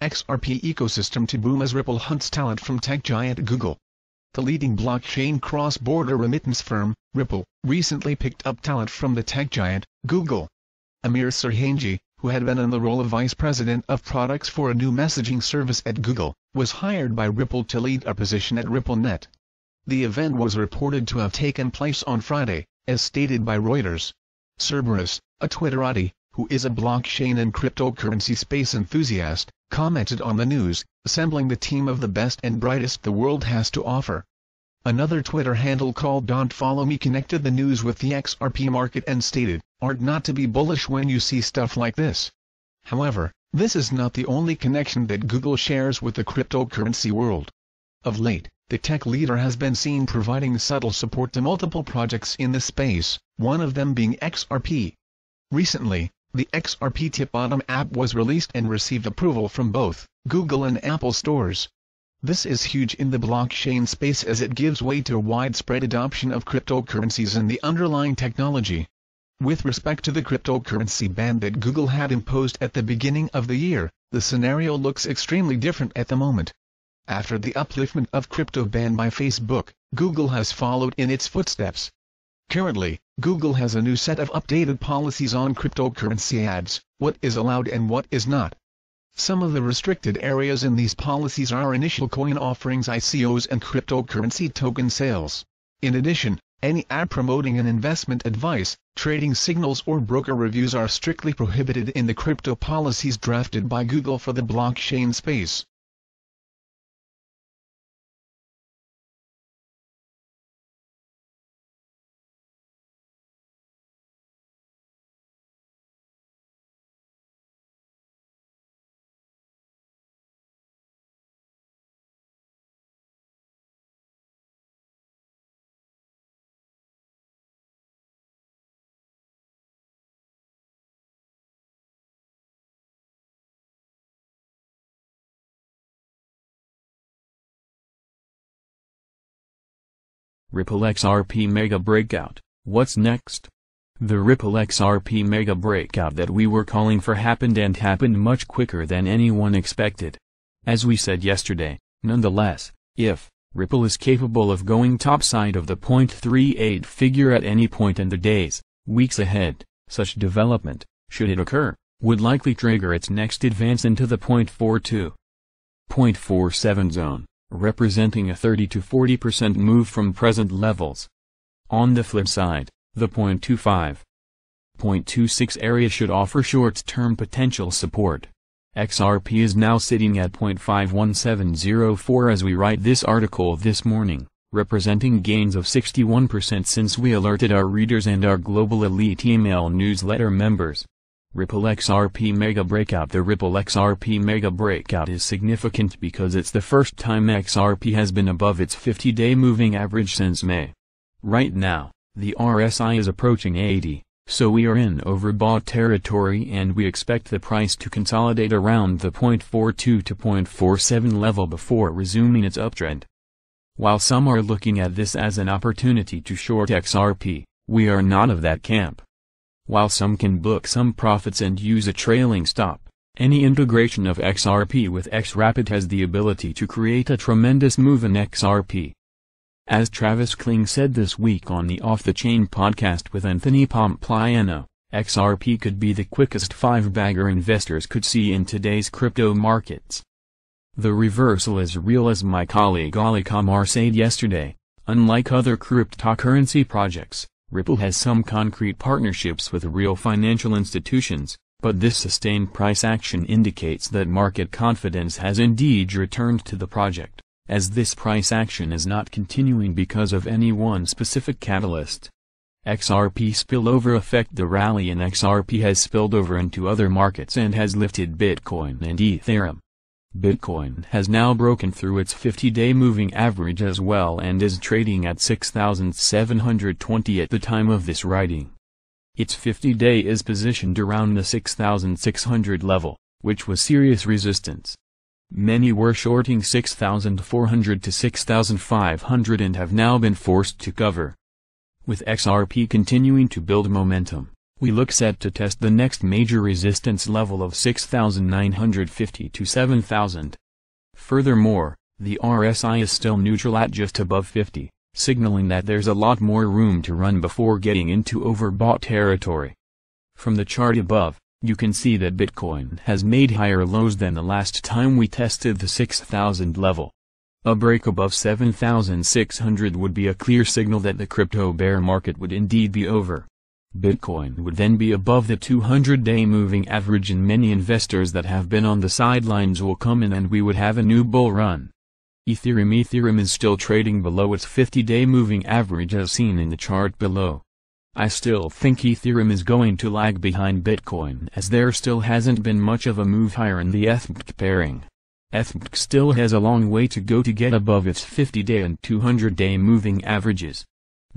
XRP ecosystem to boom as Ripple hunts talent from tech giant Google. The leading blockchain cross-border remittance firm, Ripple, recently picked up talent from the tech giant, Google. Amir Serhanji, who had been in the role of vice president of products for a new messaging service at Google, was hired by Ripple to lead a position at RippleNet. The event was reported to have taken place on Friday, as stated by Reuters. Cerberus, a Twitterati, who is a blockchain and cryptocurrency space enthusiast, commented on the news, assembling the team of the best and brightest the world has to offer. Another Twitter handle called Don't Follow Me connected the news with the XRP market and stated, Art not to be bullish when you see stuff like this. However, this is not the only connection that Google shares with the cryptocurrency world. Of late, the tech leader has been seen providing subtle support to multiple projects in the space, one of them being XRP. Recently, the XRP Tip Bottom app was released and received approval from both Google and Apple stores. This is huge in the blockchain space as it gives way to widespread adoption of cryptocurrencies and the underlying technology. With respect to the cryptocurrency ban that Google had imposed at the beginning of the year, the scenario looks extremely different at the moment. After the upliftment of crypto ban by Facebook, Google has followed in its footsteps, Currently, Google has a new set of updated policies on cryptocurrency ads, what is allowed and what is not. Some of the restricted areas in these policies are initial coin offerings ICOs and cryptocurrency token sales. In addition, any ad promoting an investment advice, trading signals or broker reviews are strictly prohibited in the crypto policies drafted by Google for the blockchain space. Ripple XRP Mega Breakout, what's next? The Ripple XRP Mega Breakout that we were calling for happened and happened much quicker than anyone expected. As we said yesterday, nonetheless, if Ripple is capable of going topside of the 0.38 figure at any point in the days, weeks ahead, such development, should it occur, would likely trigger its next advance into the 0.42, 0.47 zone representing a 30 to 40% move from present levels. On the flip side, the 0.25.26 area should offer short-term potential support. XRP is now sitting at 0.51704 as we write this article this morning, representing gains of 61% since we alerted our readers and our global elite email newsletter members. Ripple XRP Mega Breakout The Ripple XRP Mega Breakout is significant because it's the first time XRP has been above its 50-day moving average since May. Right now, the RSI is approaching 80, so we are in overbought territory and we expect the price to consolidate around the 0.42 to 0.47 level before resuming its uptrend. While some are looking at this as an opportunity to short XRP, we are not of that camp. While some can book some profits and use a trailing stop, any integration of XRP with XRapid has the ability to create a tremendous move in XRP. As Travis Kling said this week on the Off the Chain podcast with Anthony Pompliano, XRP could be the quickest five bagger investors could see in today's crypto markets. The reversal is real as my colleague Ali Kamar said yesterday, unlike other cryptocurrency projects, Ripple has some concrete partnerships with real financial institutions, but this sustained price action indicates that market confidence has indeed returned to the project, as this price action is not continuing because of any one specific catalyst. XRP spillover effect The rally in XRP has spilled over into other markets and has lifted Bitcoin and Ethereum, Bitcoin has now broken through its 50-day moving average as well and is trading at 6,720 at the time of this writing. Its 50-day is positioned around the 6,600 level, which was serious resistance. Many were shorting 6,400 to 6,500 and have now been forced to cover. With XRP continuing to build momentum, we look set to test the next major resistance level of 6,950 to 7,000. Furthermore, the RSI is still neutral at just above 50, signaling that there's a lot more room to run before getting into overbought territory. From the chart above, you can see that Bitcoin has made higher lows than the last time we tested the 6,000 level. A break above 7,600 would be a clear signal that the crypto bear market would indeed be over. Bitcoin would then be above the 200-day moving average and many investors that have been on the sidelines will come in and we would have a new bull run. Ethereum Ethereum is still trading below its 50-day moving average as seen in the chart below. I still think Ethereum is going to lag behind Bitcoin as there still hasn't been much of a move higher in the ETHBTC pairing. ETHBTC still has a long way to go to get above its 50-day and 200-day moving averages.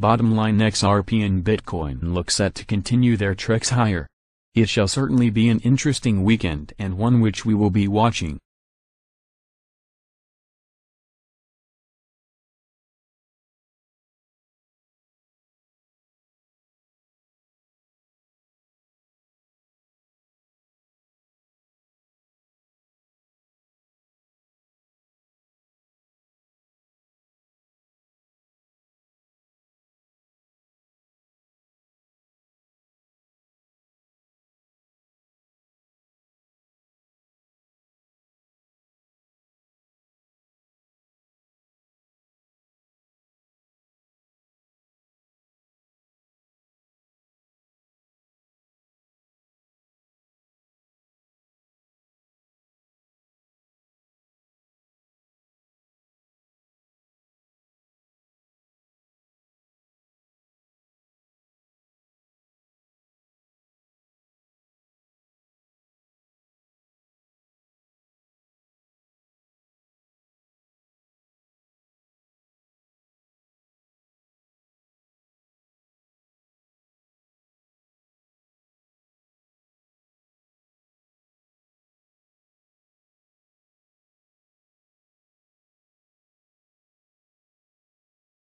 Bottom line XRP and Bitcoin look set to continue their treks higher. It shall certainly be an interesting weekend and one which we will be watching.